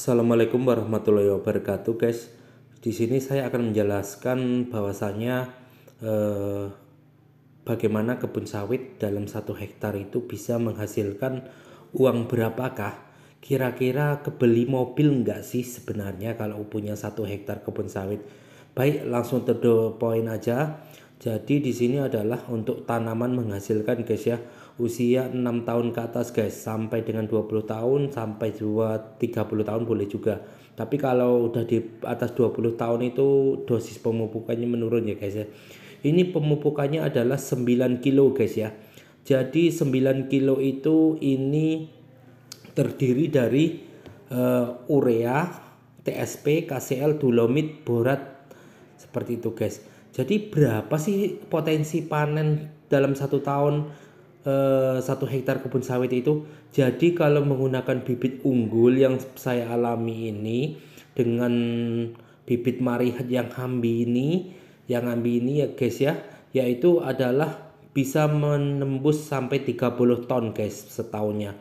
Assalamualaikum warahmatullahi wabarakatuh guys. Di sini saya akan menjelaskan bahwasannya eh, bagaimana kebun sawit dalam satu hektar itu bisa menghasilkan uang berapakah? Kira-kira kebeli mobil nggak sih sebenarnya kalau punya satu hektar kebun sawit? Baik, langsung terdo poin aja. Jadi di sini adalah untuk tanaman menghasilkan guys ya usia 6 tahun ke atas guys sampai dengan 20 tahun sampai 2 30 tahun boleh juga tapi kalau udah di atas 20 tahun itu dosis pemupukannya menurun ya guys ya ini pemupukannya adalah 9 kilo guys ya jadi 9 kilo itu ini terdiri dari uh, urea TSP KCL dolomit borat seperti itu guys jadi berapa sih potensi panen dalam satu tahun Eh, satu hektar kebun sawit itu. Jadi kalau menggunakan bibit unggul yang saya alami ini dengan bibit marihat yang hambi ini, yang hambi ini ya guys ya, yaitu adalah bisa menembus sampai 30 ton guys setahunnya.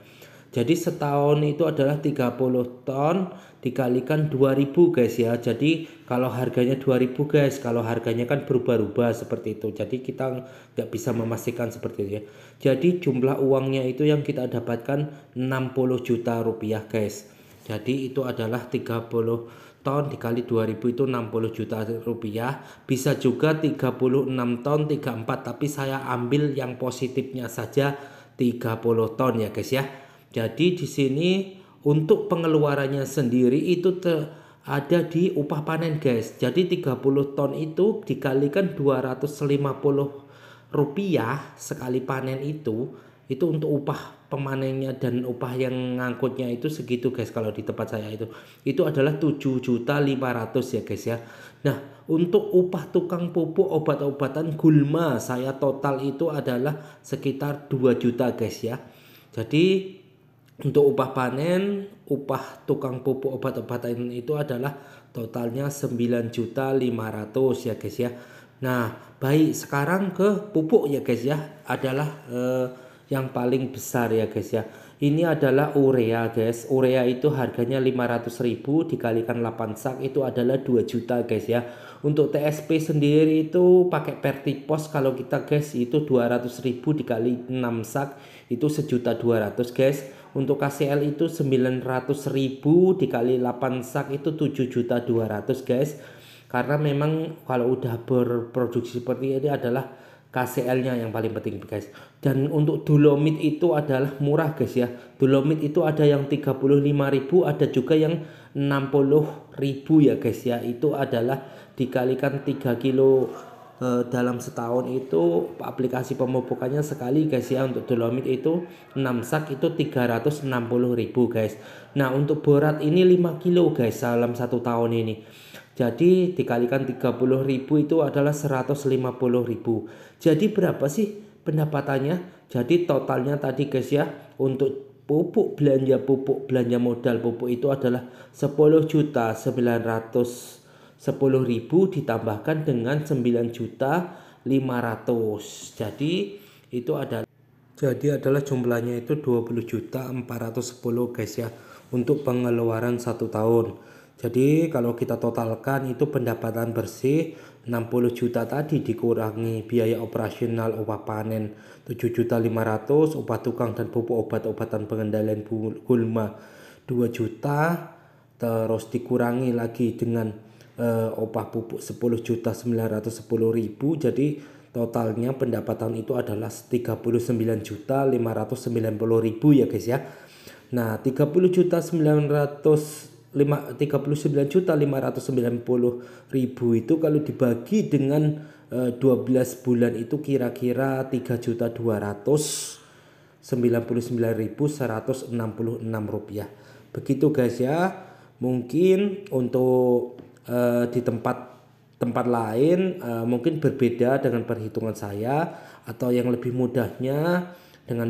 Jadi setahun itu adalah 30 ton dikalikan 2000 guys ya. Jadi kalau harganya 2000 guys, kalau harganya kan berubah-ubah seperti itu. Jadi kita nggak bisa memastikan seperti itu ya. Jadi jumlah uangnya itu yang kita dapatkan 60 juta rupiah guys. Jadi itu adalah 30 ton dikali 2000 itu 60 juta rupiah. Bisa juga 36 ton 34 tapi saya ambil yang positifnya saja 30 ton ya guys ya. Jadi di sini untuk pengeluarannya sendiri itu ada di upah panen guys. Jadi 30 ton itu dikalikan 250 rupiah sekali panen itu itu untuk upah pemanennya dan upah yang ngangkutnya itu segitu guys kalau di tempat saya itu itu adalah 7.500 ya guys ya nah untuk upah tukang pupuk obat-obatan gulma saya total itu adalah sekitar 2 juta guys ya jadi untuk upah panen, upah tukang pupuk obat-obatan itu adalah totalnya 9.500 ya guys ya. Nah, baik sekarang ke pupuk ya guys ya adalah eh, yang paling besar ya guys ya. Ini adalah urea guys. Urea itu harganya 500.000 dikalikan 8 sak itu adalah 2 juta guys ya. Untuk TSP sendiri itu pakai Pertipos kalau kita guys itu 200.000 dikali 6 sak itu sejuta 200 guys untuk KCL itu 900.000 dikali 8 sak itu juta 7.200 guys karena memang kalau udah berproduksi seperti ini adalah KCL-nya yang paling penting guys. Dan untuk dolomit itu adalah murah guys ya. Dolomit itu ada yang 35.000, ada juga yang 60.000 ya guys ya. Itu adalah dikalikan 3 kilo Eh, dalam setahun itu aplikasi pemupukannya sekali guys ya untuk dolomit itu 6 sak itu 360.000 guys. Nah, untuk borat ini 5 kilo guys dalam satu tahun ini. Jadi dikalikan ribu itu adalah ribu. Jadi berapa sih pendapatannya? Jadi totalnya tadi guys ya untuk pupuk belanja pupuk belanja modal pupuk itu adalah 10 juta 900 10.000 ditambahkan dengan 9 juta 500 jadi itu ada jadi adalah jumlahnya itu 20 juta 410 guys ya untuk pengeluaran satu tahun jadi kalau kita totalkan itu pendapatan bersih 60 juta tadi dikurangi biaya operasional upah panen 7 juta 500 upah tukang dan pupuk obat-obatan pengendalian gulma 2 juta terus dikurangi lagi dengan eh, opah pupuk 10 juta 910 ribu jadi totalnya pendapatan itu adalah 39 juta 590 ribu ya guys ya nah 30 juta 900 5, 39 juta 590 ribu itu kalau dibagi dengan uh, eh, 12 bulan itu kira-kira 3 juta 200 99.166 rupiah begitu guys ya mungkin untuk uh, di tempat tempat lain uh, mungkin berbeda dengan perhitungan saya atau yang lebih mudahnya dengan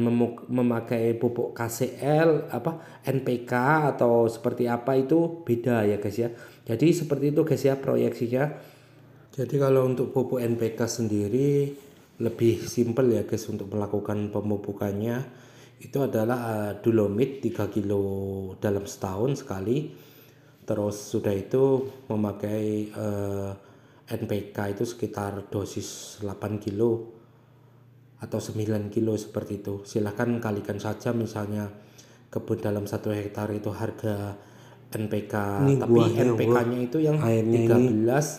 memakai pupuk KCL apa NPK atau seperti apa itu beda ya guys ya. Jadi seperti itu guys ya proyeksinya. Jadi kalau untuk pupuk NPK sendiri lebih simpel ya guys untuk melakukan pemupukannya itu adalah uh, eh, dolomit 3 kilo dalam setahun sekali terus sudah itu memakai uh, eh, NPK itu sekitar dosis 8 kilo atau 9 kilo seperti itu silahkan kalikan saja misalnya kebun dalam satu hektar itu harga NPK ini tapi NPK-nya itu yang airnya 13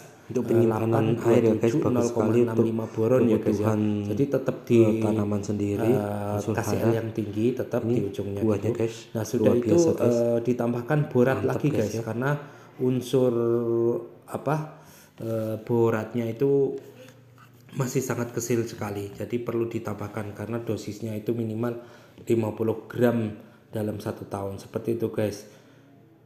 ini untuk penyimpanan uh, air ya guys bagus sekali untuk boron ya guys ya. jadi tetap eh, di tanaman sendiri uh, kasih air yang tinggi tetap ini di ujungnya buahnya gitu. guys nah sudah itu guys. Uh, ditambahkan borat Mantap, lagi guys, guys ya. karena unsur apa uh, boratnya itu masih sangat kecil sekali jadi perlu ditambahkan karena dosisnya itu minimal 50 gram dalam satu tahun seperti itu guys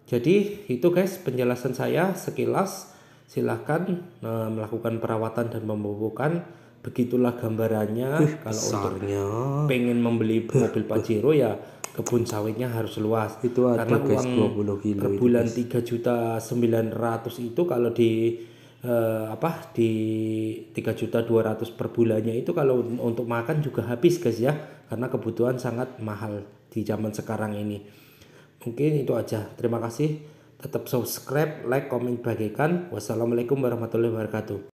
jadi itu guys penjelasan saya sekilas silahkan uh, melakukan perawatan dan pembobokan begitulah gambarannya uh, kalau besarnya. untuk pengen membeli mobil pajero ya kebun sawitnya harus luas itu ada karena guys, uang kilo per bulan tiga juta sembilan ratus itu kalau di uh, apa di tiga juta dua ratus per bulannya itu kalau untuk makan juga habis guys ya karena kebutuhan sangat mahal di zaman sekarang ini mungkin itu aja terima kasih tetap subscribe, like, komen, bagikan. Wassalamualaikum warahmatullahi wabarakatuh.